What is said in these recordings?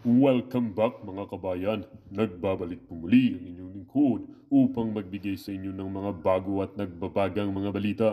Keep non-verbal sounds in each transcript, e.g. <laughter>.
Welcome back mga kabayan! Nagbabalik po muli ang inyong lingkod upang magbigay sa inyo ng mga bago at nagbabagang mga balita.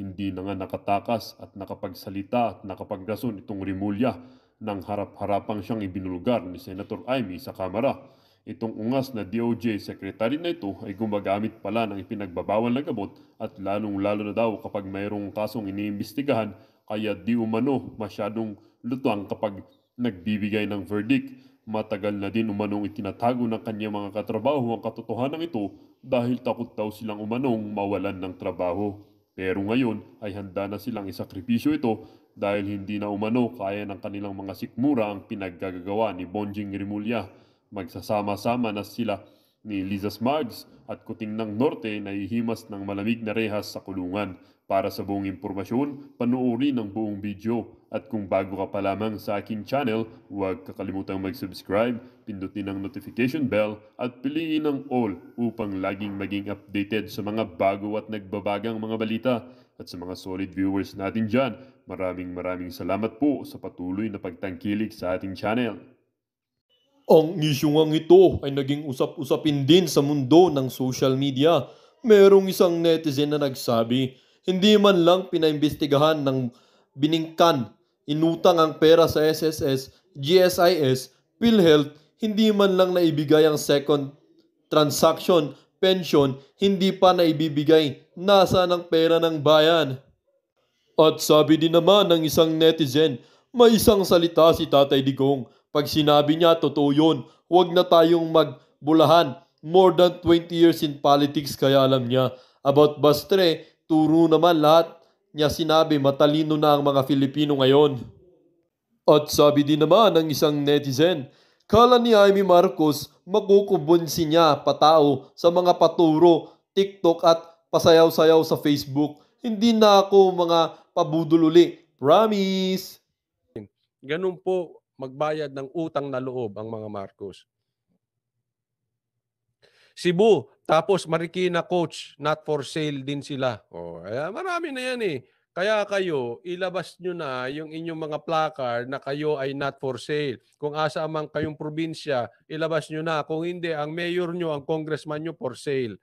Hindi na nga nakatakas at nakapagsalita at nakapagdason itong Rimulya nang harap-harapang siyang ibinulgar ni Senator Amy sa Kamara. Itong ungas na DOJ secretary na ito ay gumagamit pala ng ipinagbabawal na gabot at lalong-lalo na daw kapag mayroong kasong iniimbestigahan kaya di umano masyadong lutang kapag Nagbibigay ng verdict, matagal na din umanong itinatago ng kanyang mga katrabaho ang katotohanan ito dahil takot daw silang umanong mawalan ng trabaho. Pero ngayon ay handa na silang isakripisyo ito dahil hindi na umano kaya ng kanilang mga sikmura ang pinaggagawa ni Bonjing Rimulya. Magsasama-sama na sila ni Lizas Mags at Kuting ng Norte na ihimas ng malamig na rehas sa kulungan. Para sa buong impormasyon, panuuri ng buong video. At kung bago ka pa lamang sa aking channel, huwag kakalimutang mag-subscribe, pindutin ang notification bell at piliin ang all upang laging maging updated sa mga bago at nagbabagang mga balita. At sa mga solid viewers natin dyan, maraming maraming salamat po sa patuloy na pagtangkilik sa ating channel. Ang isyong ito ay naging usap-usapin din sa mundo ng social media. Merong isang netizen na nagsabi, hindi man lang pinaimbestigahan ng biningkan, inutang ang pera sa SSS, GSIS, PhilHealth, hindi man lang naibigay ang second transaction, pension, hindi pa naibibigay, nasa ng pera ng bayan. At sabi din naman ng isang netizen, may isang salita si Tatay Digong pag sinabi niya, totoo yun. Huwag na tayong magbulahan. More than 20 years in politics kaya alam niya. About Bastre, turo naman lahat niya sinabi matalino na ang mga Filipino ngayon. At sabi din naman ng isang netizen, kala ni Amy Marcos makukubunsi niya patao sa mga paturo, TikTok at pasayaw-sayaw sa Facebook. Hindi na ako mga pabudol uli. Promise! Ganun po magbayad ng utang na loob ang mga Marcos. Cebu, tapos Marikina coach, not for sale din sila. Oh, ay, marami na yan eh. Kaya kayo, ilabas nyo na yung inyong mga placard na kayo ay not for sale. Kung asa amang kayong probinsya, ilabas nyo na. Kung hindi, ang mayor nyo, ang congressman nyo for sale.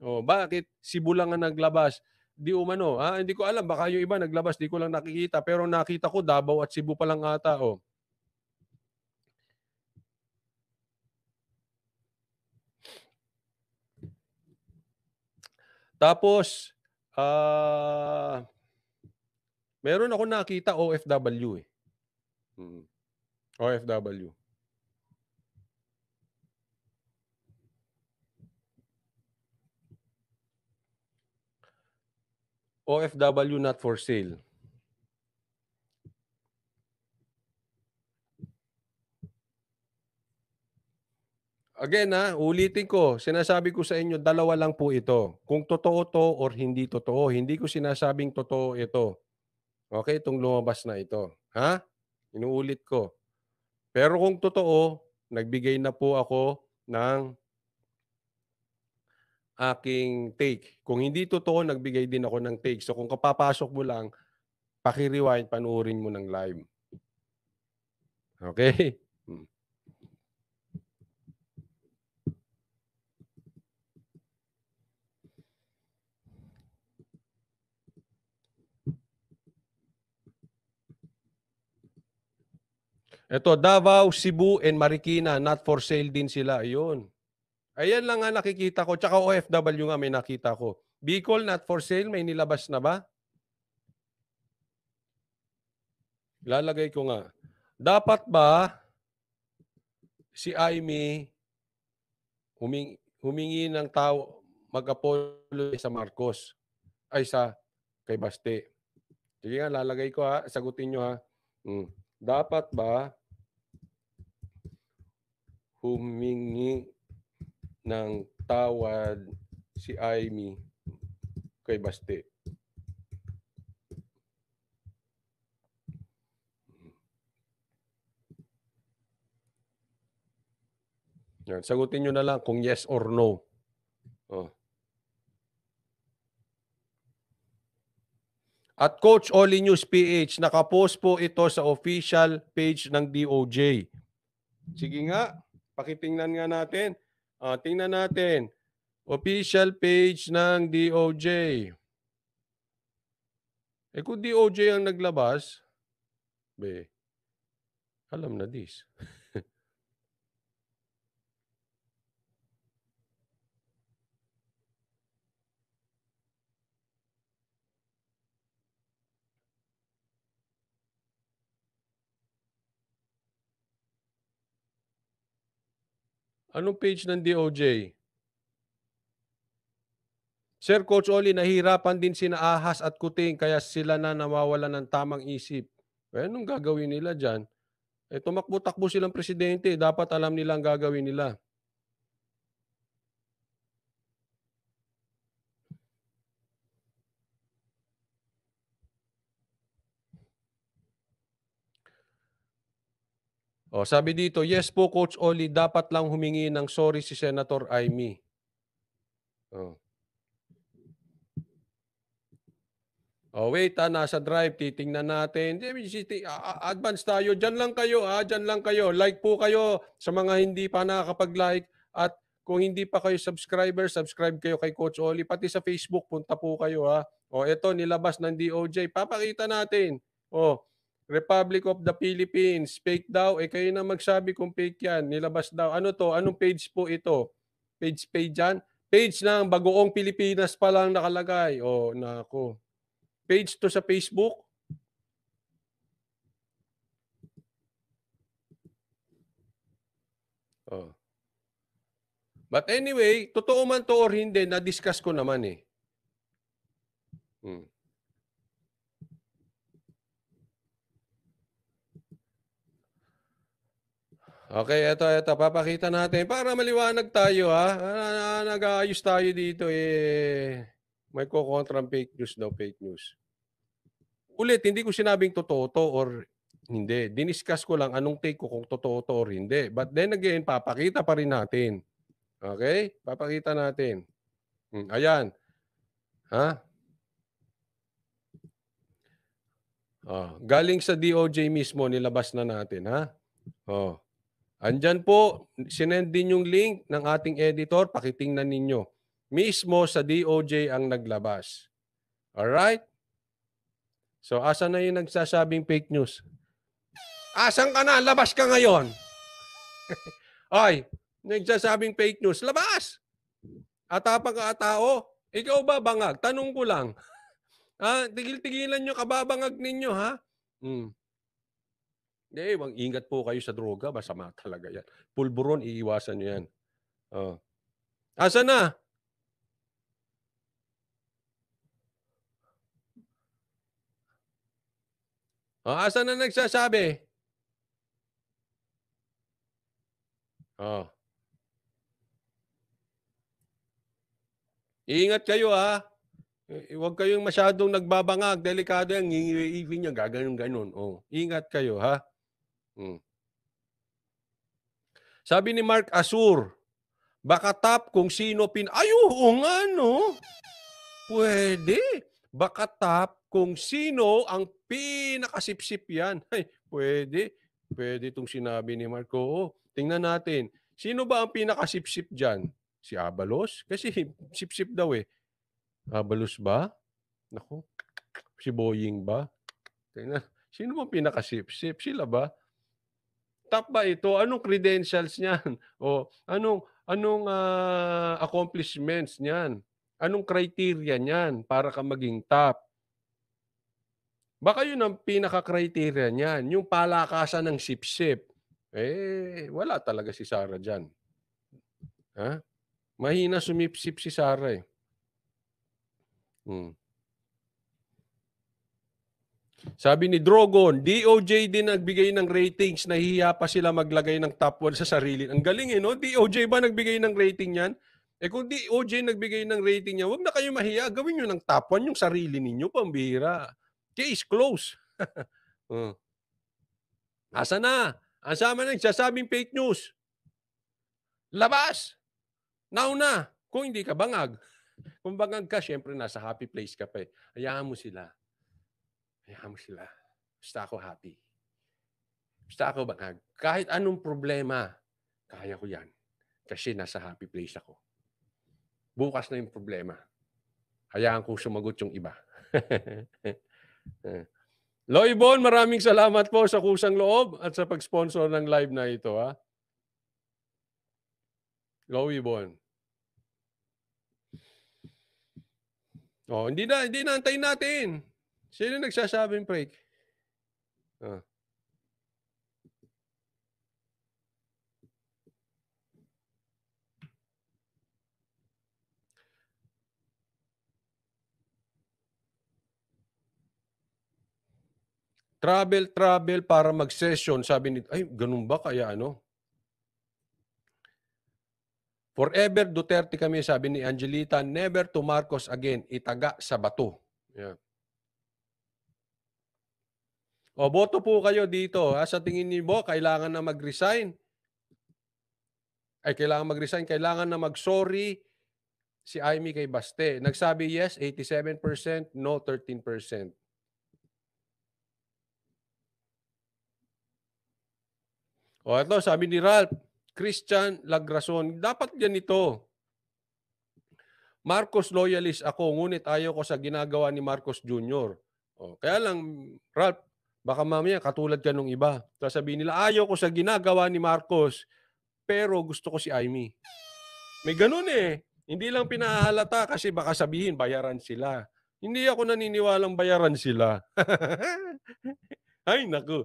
Oh, bakit? Cebu lang ang naglabas. Di umano. Ha? Ah, hindi ko alam. Baka yung iba naglabas, di ko lang nakikita. Pero nakita ko, Davao at Cebu pa lang ata. Oh. Tapos, uh, meron ako nakita OFW eh. Hmm. OFW. OFW not for sale. again ha, ulitin ko, sinasabi ko sa inyo, dalawa lang po ito. Kung totoo to or hindi totoo. Hindi ko sinasabing totoo ito. Okay, itong lumabas na ito. Ha? Inuulit ko. Pero kung totoo, nagbigay na po ako ng aking take. Kung hindi totoo, nagbigay din ako ng take. So kung kapapasok mo lang, paki-rewind, panuorin mo ng live. Okay? Hmm. Ito, Davao, Cebu, and Marikina, not for sale din sila. Ayun. Ayan lang nga nakikita ko. Tsaka OFW nga may nakita ko. Bicol, not for sale, may nilabas na ba? Lalagay ko nga. Dapat ba si Aimee huming, humingi ng tao mag apologize sa Marcos? Ay sa kay Baste. Sige nga, lalagay ko ha. Sagutin nyo ha. Hmm. Dapat ba humingi ng tawad si Amy kay Baste. Yan. Sagutin nyo na lang kung yes or no. Oh. At Coach Oli News PH, nakapost po ito sa official page ng DOJ. Sige nga. Pakitingnan nga natin. Uh, tingnan natin. Official page ng DOJ. Eh kung DOJ ang naglabas, be, alam na this. <laughs> Anong page ng DOJ? Sir Coach Oli, nahirapan din si Ahas at Kuting kaya sila na nawawala ng tamang isip. Eh, anong gagawin nila dyan? Eh, tumakbo-takbo silang presidente. Dapat alam nila ang gagawin nila. O, sabi dito, yes po Coach Oli, dapat lang humingi ng sorry si Senator Aimee. Oh. Oh, wait ah, nasa drive, titingnan natin. Advance tayo, Diyan lang kayo ah, Diyan lang kayo. Like po kayo sa mga hindi pa nakakapag-like at kung hindi pa kayo subscriber, subscribe kayo kay Coach Oli. Pati sa Facebook, punta po kayo ha. Ah. oh, ito, nilabas ng DOJ. Papakita natin. oh, Republic of the Philippines, fake daw. Eh kayo na magsabi kung fake yan, nilabas daw. Ano to? Anong page po ito? Page page yan? Page ng Bagoong Pilipinas pa lang nakalagay. Oh, nako. Page to sa Facebook. Oh. But anyway, totoo man to or hindi, na-discuss ko naman eh. Hmm. Okay, eto, eto. Papakita natin. Para maliwanag tayo, ha? Ah, ah, nag-aayos tayo dito, eh. May kukontrang fake news daw, fake news. Ulit, hindi ko sinabing totoo to or hindi. Diniscuss ko lang anong take ko kung totoo to or hindi. But then again, papakita pa rin natin. Okay? Papakita natin. Hmm, ayan. Ha? Oh, galing sa DOJ mismo, nilabas na natin, ha? Oh. Andyan po, sinendin yung link ng ating editor, pakitingnan ninyo. Mismo sa DOJ ang naglabas. Alright? So, asan na yung nagsasabing fake news? Asan ka na? Labas ka ngayon. Ay, <laughs> nagsasabing fake news. Labas! Atapa ka tao, Ikaw ba bangag? Tanong ko lang. <laughs> ah, tigil-tigilan nyo, kababangag ninyo, ha? Hmm. Hindi, wang ingat po kayo sa droga. Masama talaga yan. Pulburon, iiwasan nyo yan. Oh. Asa na? Oh, asa na nagsasabi? Oh. Iingat kayo ha. Eh, eh, huwag kayong masyadong nagbabangag. Delikado yan. Ngingiwi niya. Gaganon-ganon. Oh. Ingat kayo ha. Mm. Sabi ni Mark Asur, baka top kung sino pin... Ay, oo nga, no? Pwede. Baka top kung sino ang pinakasipsip yan. Ay, pwede. Pwede itong sinabi ni Marco. Oo, tingnan natin. Sino ba ang pinakasipsip dyan? Si Abalos? Kasi sipsip daw eh. Abalos ba? Nako. Si Boying ba? Tingnan. Sino ba pinakasipsip? Sila ba? top ba ito? Anong credentials niyan? <laughs> O anong anong uh, accomplishments niyan? Anong criteria niyan para ka maging top? Baka yun ang pinaka-criteria niyan, yung palakasan ng sip-sip. Eh, wala talaga si Sarah dyan. Ha? Mahina sumipsip si Sarah eh. Hmm. Sabi ni Drogon, DOJ din nagbigay ng ratings, nahihiya pa sila maglagay ng top 1 sa sarili. Ang galing eh, no? DOJ ba nagbigay ng rating yan? Eh kung DOJ nagbigay ng rating niya, huwag na kayo mahiya, gawin niyo ng top 1 yung sarili ninyo, pambihira. Case closed. uh. <laughs> Oh. Asa na? Asama na sasabing fake news. Labas! Now na! Kung hindi ka bangag. <laughs> Kung bangag ka, syempre nasa happy place ka pa eh. Hayaan mo sila. Hayaan mo sila. Basta ako happy. Basta ako bangag. Kahit anong problema, kaya ko yan. Kasi nasa happy place ako. Bukas na yung problema. Hayaan ko sumagot yung iba. <laughs> Eh. Loibon, maraming salamat po sa kusang loob at sa pag-sponsor ng live na ito. Ha? Loibon. Oh, hindi na hindi na antayin natin. Sino nagsasabing break? Ah. Travel, travel para mag-session. Sabi ni, ay, ganun ba kaya ano? Forever Duterte kami, sabi ni Angelita, never to Marcos again, itaga sa bato. Yeah. O boto po kayo dito. Ha? Sa tingin niyo ba, kailangan na mag-resign? Ay, kailangan mag-resign. Kailangan na mag-sorry si Amy kay Baste. Nagsabi yes, 87%, no, 13%. O ito, sabi ni Ralph, Christian Lagrason, dapat yan ito. Marcos loyalist ako, ngunit ayaw ko sa ginagawa ni Marcos Jr. O, kaya lang, Ralph, Baka mamaya katulad ka nung iba. Tapos sabihin nila, ayaw ko sa ginagawa ni Marcos, pero gusto ko si Amy. May ganun eh. Hindi lang pinahalata kasi baka sabihin, bayaran sila. Hindi ako naniniwalang bayaran sila. <laughs> Ay, naku.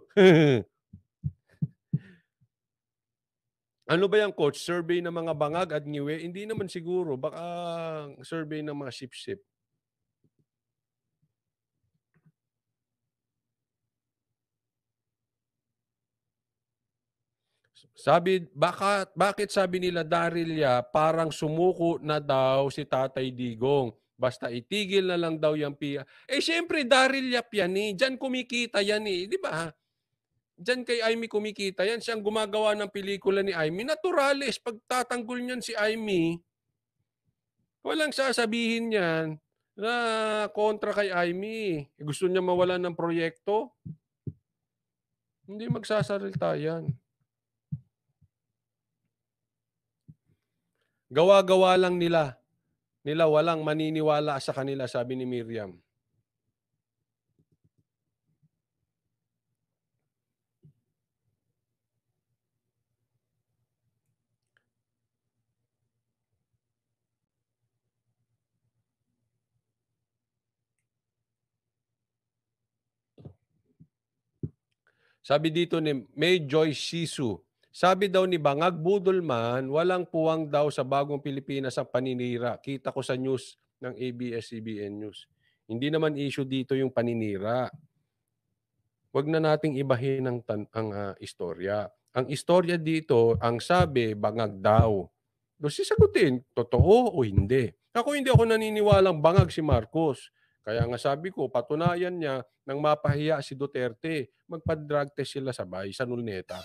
<laughs> ano ba yung coach? Survey ng mga bangag at ngiwe? Hindi naman siguro. Baka survey ng mga sip-sip. Sabi, baka, bakit sabi nila Darilya parang sumuko na daw si Tatay Digong? Basta itigil na lang daw yung PIA. Eh syempre, Darilya yan eh. Diyan kumikita yan eh. Di ba? Diyan kay Aimee kumikita yan. Siyang gumagawa ng pelikula ni Aimee. Naturalis, pagtatanggol niyan si Aimee, walang sasabihin niyan na kontra kay Aimee. Gusto niya mawalan ng proyekto. Hindi magsasalita yan. Gawa-gawa lang nila. Nila walang maniniwala sa kanila, sabi ni Miriam. Sabi dito ni May Joy Sisu, sabi daw ni Bangag Budolman, walang puwang daw sa bagong Pilipinas ang paninira. Kita ko sa news ng ABS-CBN News. Hindi naman issue dito yung paninira. Huwag na nating ibahin ang, ang uh, istorya. Ang istorya dito, ang sabi, bangag daw. Doon sagutin, totoo o hindi. Ako hindi ako naniniwalang bangag si Marcos. Kaya nga sabi ko, patunayan niya nang mapahiya si Duterte, magpa-drug test sila sabay sa Nulneta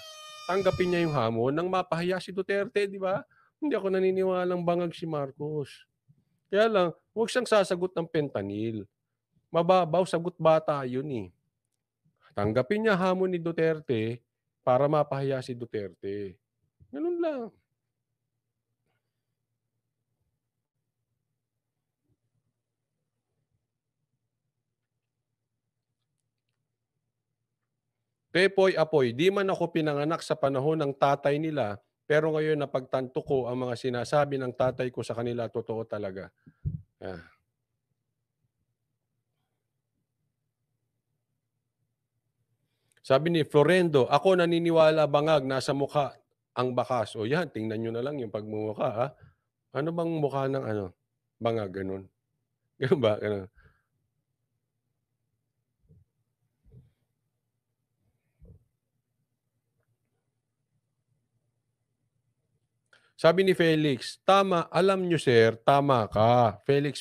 tanggapin niya yung hamon nang mapahiya si Duterte, di ba? Hindi ako naniniwala naniniwalang bangag si Marcos. Kaya lang, huwag siyang sasagot ng pentanil. Mababaw, sagot bata yun eh. Tanggapin niya hamon ni Duterte para mapahiya si Duterte. Ganun lang. Pepoy Apoy, di man ako pinanganak sa panahon ng tatay nila, pero ngayon napagtanto ko ang mga sinasabi ng tatay ko sa kanila, totoo talaga. Ah. Sabi ni Florendo, ako naniniwala bangag, nasa mukha ang bakas. O yan, tingnan nyo na lang yung pagmumukha. Ha? Ah. Ano bang mukha ng ano? Bangag, ganun. <laughs> Ganun ba? Ganun. Sabi ni Felix, tama, alam nyo sir, tama ka. Felix,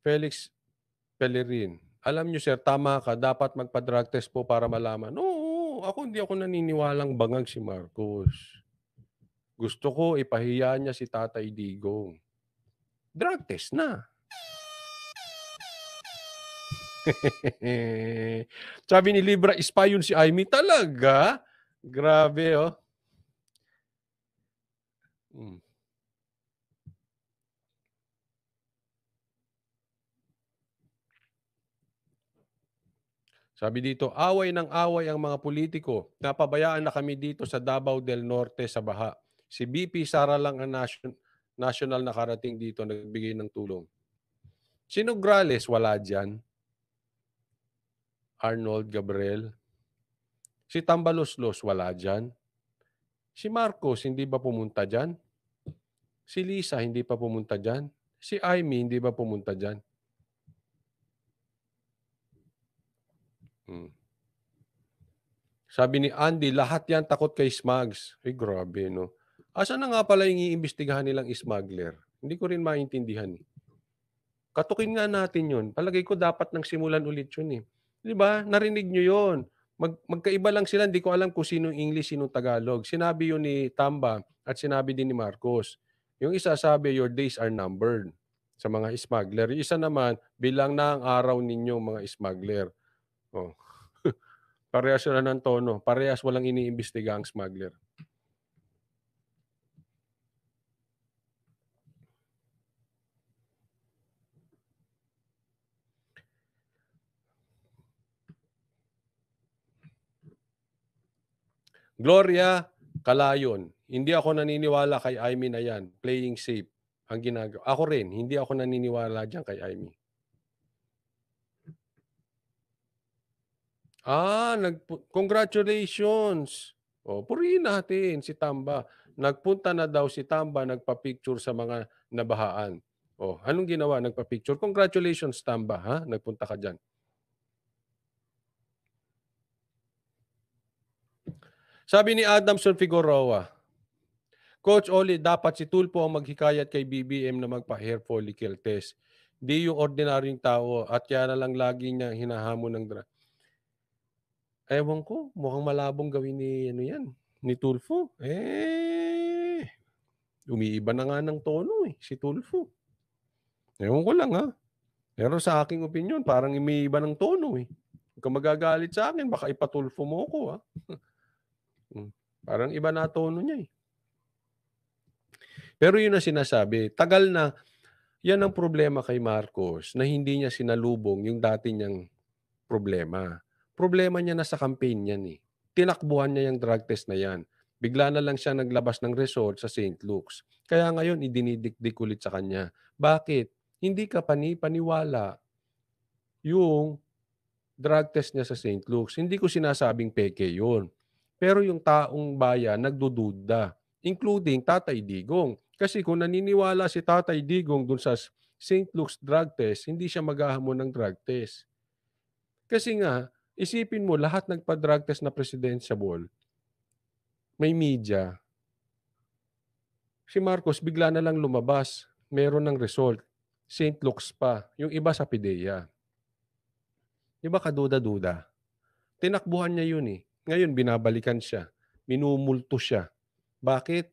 Felix Pellerin, alam nyo sir, tama ka, dapat magpa-drug test po para malaman. Oo, ako hindi ako naniniwalang bangag si Marcos. Gusto ko ipahiya niya si Tatay Digong. Drug test na. <laughs> Sabi ni Libra, spy yun si Amy. Talaga? Grabe, oh. Mm. Sabi dito, away ng away ang mga politiko. Napabayaan na kami dito sa Davao del Norte sa baha. Si BP Sara lang ang nation, national na karating dito nagbigay ng tulong. Sino Grales? Wala dyan. Arnold Gabriel. Si Tambaloslos? Wala dyan. Si Marcos, hindi ba pumunta diyan? Si Lisa, hindi pa pumunta diyan? Si Amy, hindi ba pumunta diyan? Hmm. Sabi ni Andy, lahat yan takot kay Smugs. Ay, grabe, no? Asa na nga pala yung iimbestigahan nilang smuggler? Hindi ko rin maintindihan. Eh. Katukin nga natin yun. Palagay ko dapat nang simulan ulit yun eh. Di ba? Narinig niyo yun. Mag, magkaiba lang sila, hindi ko alam kung sino English, sino Tagalog. Sinabi yun ni Tamba at sinabi din ni Marcos. Yung isa sabi, your days are numbered sa mga smuggler. Yung isa naman, bilang na ang araw ninyo mga smuggler. Oh. <laughs> parehas sila ng tono. Parehas walang iniimbestiga ang smuggler. Gloria Kalayon, hindi ako naniniwala kay Aimee na yan. Playing safe ang ginagawa. Ako rin, hindi ako naniniwala dyan kay Aimee. Ah, nag congratulations. O, oh, purihin natin si Tamba. Nagpunta na daw si Tamba, nagpa-picture sa mga nabahaan. Oh, anong ginawa? Nagpa-picture. Congratulations, Tamba. Ha? Nagpunta ka diyan. Sabi ni Adamson Figueroa, Coach Oli, dapat si Tulpo ang maghikayat kay BBM na magpa-hair follicle test. Di yung ordinaryong tao at kaya na lang lagi niya hinahamon ng dra. Ewan ko, mukhang malabong gawin ni ano yan, ni Tulfo. Eh, umiiba na nga ng tono eh, si Tulfo. Ewan ko lang ha. Pero sa aking opinion, parang umiiba ng tono eh. Huwag ka magagalit sa akin, baka ipatulfo mo ako ha. <laughs> Mm. Parang iba na tono niya eh. Pero yun ang sinasabi. Tagal na, yan ang problema kay Marcos na hindi niya sinalubong yung dati niyang problema. Problema niya na sa campaign niya ni. Eh. Tinakbuhan niya yung drug test na yan. Bigla na lang siya naglabas ng result sa St. Luke's. Kaya ngayon, idinidikdik ulit sa kanya. Bakit? Hindi ka pani paniwala yung drug test niya sa St. Luke's. Hindi ko sinasabing peke yun. Pero yung taong bayan nagdududa, including Tatay Digong. Kasi kung naniniwala si Tatay Digong dun sa St. Luke's drug test, hindi siya maghahamon ng drug test. Kasi nga, isipin mo, lahat nagpa-drug test na presidential, may media. Si Marcos bigla na lang lumabas, meron ng result. St. Luke's pa, yung iba sa PIDEA. Di ba kaduda-duda? Tinakbuhan niya yun eh. Ngayon, binabalikan siya. Minumulto siya. Bakit?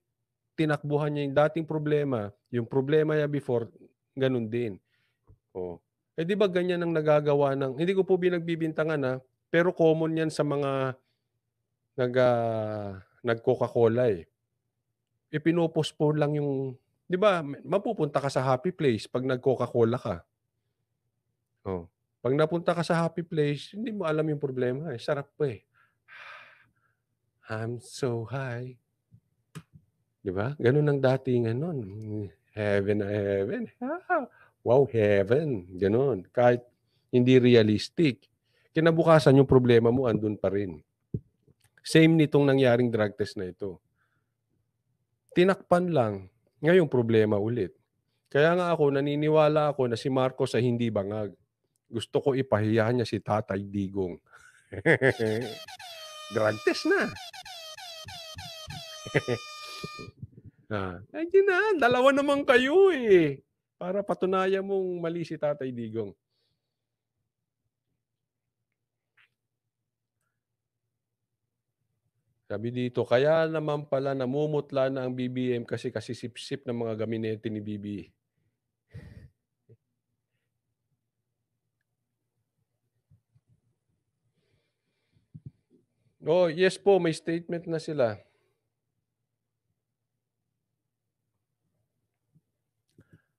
Tinakbuhan niya yung dating problema. Yung problema niya before, ganun din. O. Oh. Eh di ba ganyan ang nagagawa ng, hindi ko po binagbibintangan ha, ah, pero common yan sa mga nag, uh, nag-Coca-Cola eh. Ipinopostpone lang yung, di ba, mapupunta ka sa happy place pag nag-Coca-Cola ka. Oh. Pag napunta ka sa happy place, hindi mo alam yung problema. Eh. Sarap pa eh. I'm so high. Di ba? Ganun ang dating nun. Ano, heaven heaven. Ah, wow, heaven. Ganun. Kahit hindi realistic. Kinabukasan yung problema mo, andun pa rin. Same nitong nangyaring drug test na ito. Tinakpan lang. Ngayong problema ulit. Kaya nga ako, naniniwala ako na si Marcos sa hindi bangag. Gusto ko ipahiya niya si Tatay Digong. <laughs> drug test na. <laughs> ah, ayun eh, na, dalawa naman kayo eh. Para patunayan mong mali si Tatay Digong. Sabi dito, kaya naman pala namumutla na ang BBM kasi kasisip-sip ng mga gaminete ni BB. <laughs> Oh, yes po, may statement na sila.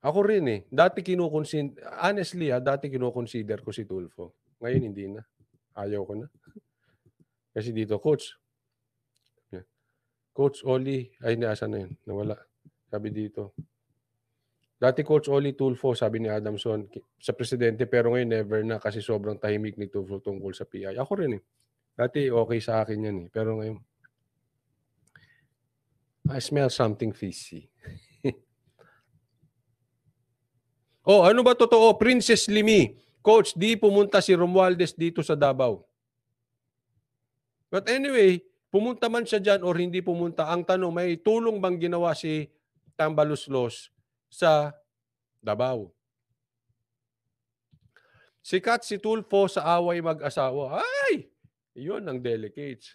Ako rin eh. Dati kinukonsider, honestly ha, ah, dati kinukonsider ko si Tulfo. Ngayon hindi na. Ayaw ko na. Kasi dito, coach. Coach Oli, ay nasa na yun, nawala. Sabi dito. Dati Coach Oli Tulfo, sabi ni Adamson, sa presidente, pero ngayon never na kasi sobrang tahimik ni Tulfo tungkol sa PI. Ako rin eh. Dati okay sa akin yan eh. Pero ngayon, I smell something fishy. <laughs> Oh, ano ba totoo? Princess Limi, Coach, di pumunta si Romualdez dito sa Davao. But anyway, pumunta man siya dyan or hindi pumunta, ang tanong, may tulong bang ginawa si Tambaluslos sa Davao? Sikat si Tulfo sa away mag-asawa. Ay! Iyon ang delicates.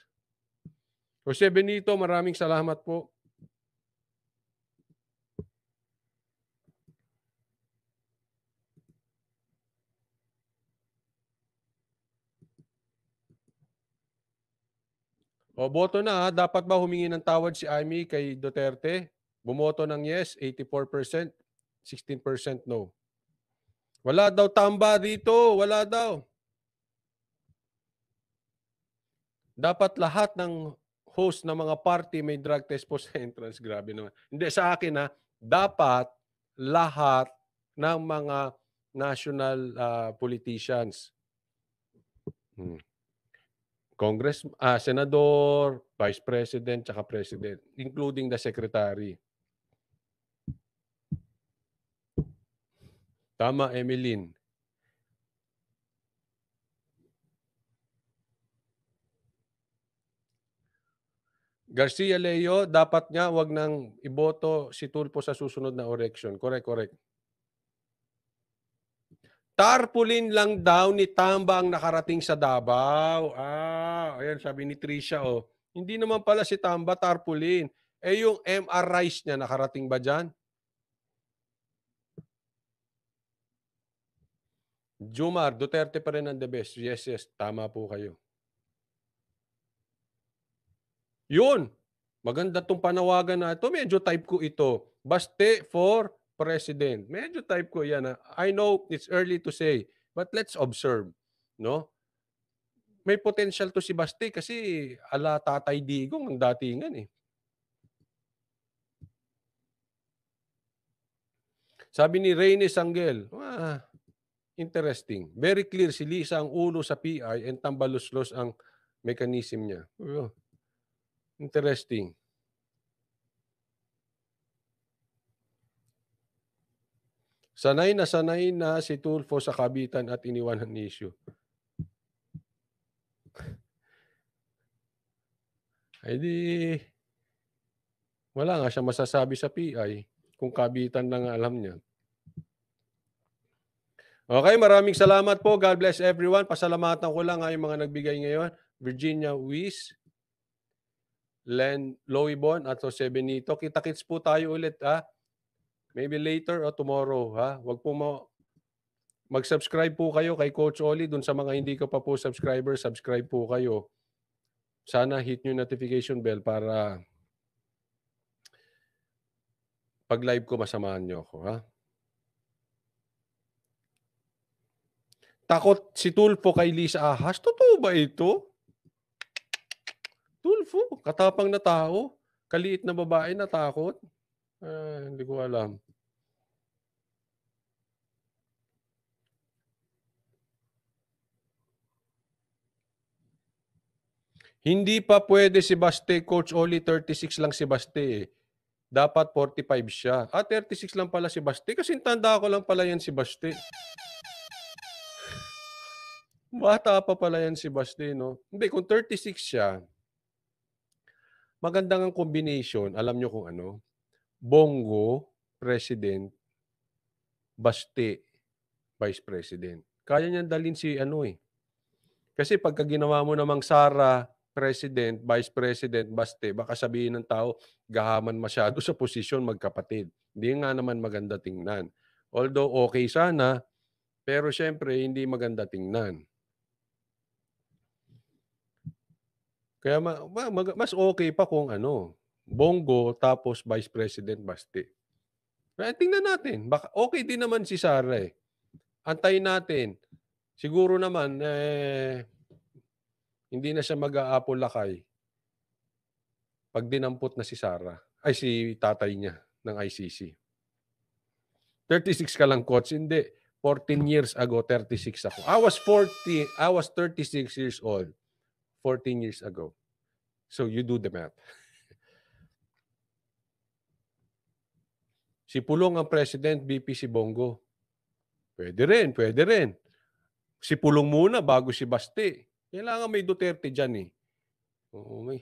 Jose Benito, maraming salamat po. O boto na ha, dapat ba humingi ng tawad si Amy kay Duterte? Bumoto ng yes, 84%, 16% no. Wala daw tamba dito, wala daw. Dapat lahat ng host ng mga party may drug test po sa <laughs> entrance. Grabe naman. Hindi sa akin ha, dapat lahat ng mga national uh, politicians. Hmm. Congress, ah, Senador, Vice President, tsaka hmm. President, including the Secretary. Tama, Emeline. Garcia Leo, dapat nga wag nang iboto si Tulpo sa susunod na election. Correct, correct. Tarpaulin lang daw ni Tamba ang nakarating sa Davao. Ah, ayan sabi ni Trisha oh. Hindi naman pala si Tamba tarpaulin. Eh yung MR Rice niya nakarating ba diyan? Jumar, Duterte pa rin ang the best. Yes, yes. Tama po kayo. Yun. Maganda tong panawagan na ito. Medyo type ko ito. Baste for president. Medyo type ko yan. Ha? I know it's early to say, but let's observe. No? May potential to si Basti kasi ala Tatay Digong ang datingan eh. Sabi ni Reyne Sanggel, ah, interesting. Very clear si Lisa ang ulo sa PI and tambaluslos ang mechanism niya. Oh. Interesting. Sanay na sanay na si Tulfo sa kabitan at iniwan ang issue. Ay di, wala nga siya masasabi sa PI kung kabitan lang alam niya. Okay, maraming salamat po. God bless everyone. Pasalamatan ko lang ang mga nagbigay ngayon. Virginia Wies, Len Loibon at Jose Benito. Kita-kits po tayo ulit ha. Maybe later or tomorrow, ha? Huwag po mo mag-subscribe po kayo kay Coach Oli dun sa mga hindi ka pa po subscriber, subscribe po kayo. Sana hit yung notification bell para pag live ko masamahan niyo ako, ha? Takot si Tulfo kay Lisa Ahas. Totoo ba ito? Tulfo, katapang na tao. Kaliit na babae na takot. Ah, hindi ko alam. Hindi pa pwede si Baste, Coach Oli, 36 lang si Baste eh. Dapat 45 siya. Ah, 36 lang pala si Baste. Kasi tanda ko lang pala yan si Baste. Bata pa pala yan si Baste, no? Hindi, kung 36 siya, magandang ang combination. Alam nyo kung ano? Bongo, President, Baste, Vice President. Kaya niyan dalin si ano eh. Kasi pagka ginawa mo namang Sara, president, vice president, baste, baka sabihin ng tao, gahaman masyado sa posisyon magkapatid. Hindi nga naman maganda tingnan. Although okay sana, pero syempre hindi maganda tingnan. Kaya ma- ma- mas okay pa kung ano, Bongo tapos Vice President Basti. Kaya eh, tingnan natin. Baka okay din naman si Sara eh. Antayin natin. Siguro naman, eh, hindi na siya mag-aapo lakay pag dinampot na si Sarah, ay si tatay niya ng ICC. 36 ka lang, coach. Hindi. 14 years ago, 36 ako. I was 40, I was 36 years old 14 years ago. So you do the math. si Pulong ang president, BP si Bongo. Pwede rin, pwede rin. Si Pulong muna bago si Basti. Kailangan may Duterte dyan eh. Oo, may.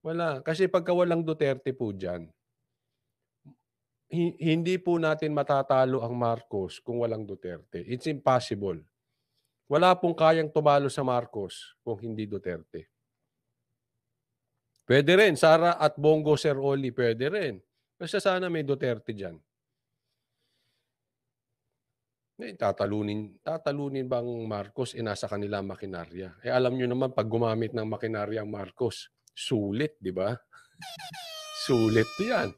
Wala. Kasi pagka walang Duterte po dyan, hindi po natin matatalo ang Marcos kung walang Duterte. It's impossible. Wala pong kayang tumalo sa Marcos kung hindi Duterte. Pwede rin. Sara at Bongo Sir Oli, pwede rin. Basta sana may Duterte dyan. Eh, tatalunin, tatalunin bang Marcos eh nasa kanila makinarya? Eh alam nyo naman pag gumamit ng makinarya ang Marcos, sulit, di ba? <laughs> sulit 'yan.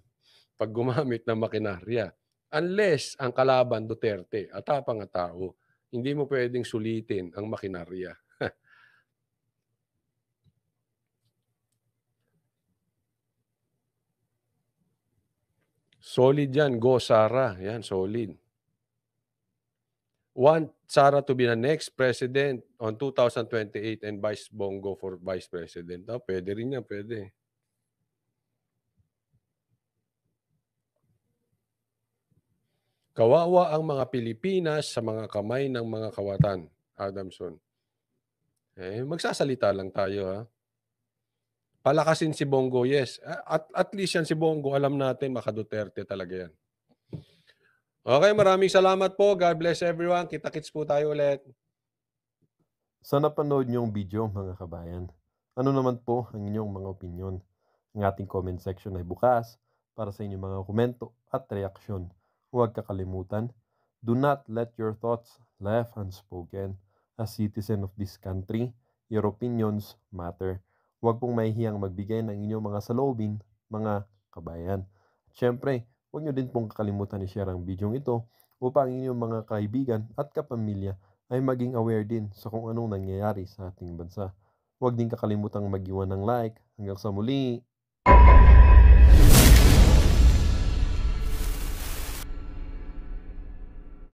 Pag gumamit ng makinarya. Unless ang kalaban Duterte, atapang nga tao, hindi mo pwedeng sulitin ang makinarya. <laughs> solid yan, go Sara. Yan, solid want Sara to be the next president on 2028 and Vice Bongo for Vice President. Oh, pwede rin yan, pwede. Kawawa ang mga Pilipinas sa mga kamay ng mga kawatan, Adamson. Eh, magsasalita lang tayo ha. Palakasin si Bongo, yes. At, at least yan si Bongo, alam natin, makaduterte talaga yan. Okay, maraming salamat po. God bless everyone. Kita-kits po tayo ulit. Sa napanood niyong video mga kabayan, ano naman po ang inyong mga opinion? Ang ating comment section ay bukas para sa inyong mga komento at reaksyon. Huwag kakalimutan, do not let your thoughts left unspoken. As citizen of this country, your opinions matter. Huwag pong mahihiyang magbigay ng inyong mga saloobin, mga kabayan. Siyempre, Huwag niyo din pong kakalimutan ni share ang video ito upang inyong mga kaibigan at kapamilya ay maging aware din sa kung anong nangyayari sa ating bansa. Huwag din kakalimutang magiwan ng like. Hanggang sa muli!